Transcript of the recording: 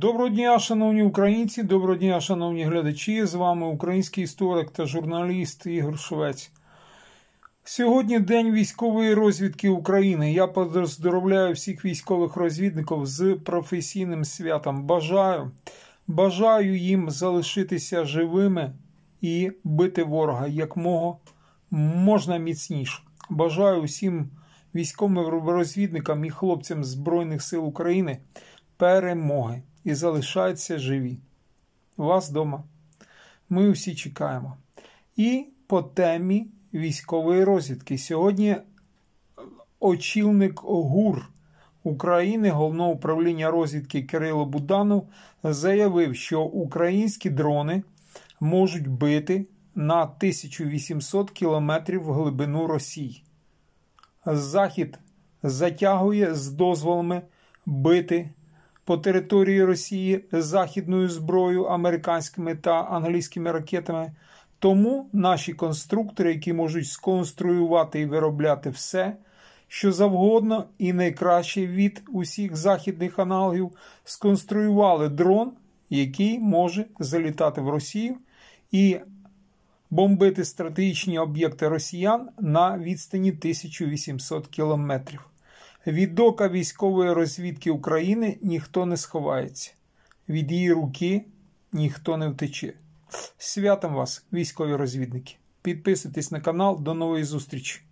Доброго дня, шановні українці, доброго дня, шановні глядачі. З вами український історик та журналіст Ігор Швець. Сьогодні День військової розвідки України. Я поздоровляю всіх військових розвідників з професійним святом. Бажаю, бажаю їм залишитися живими і бити ворога як можна міцніше. Бажаю усім військовим розвідникам і хлопцям Збройних сил України перемоги і залишаються живі. Вас дома. Ми усі чекаємо. І по темі військової розвідки. Сьогодні очільник ГУР України, головного управління розвідки Кирило Буданов, заявив, що українські дрони можуть бити на 1800 кілометрів в глибину Росії. Захід затягує з дозволами бити по території Росії західною зброєю американськими та англійськими ракетами. Тому наші конструктори, які можуть сконструювати і виробляти все, що завгодно, і найкраще від усіх західних аналогів, сконструювали дрон, який може залітати в Росію і бомбити стратегічні об'єкти росіян на відстані 1800 кілометрів. Від ока військової розвідки України ніхто не сховається, від її руки ніхто не втече. Святом вас, військові розвідники! Підписуйтесь на канал, до нової зустрічі!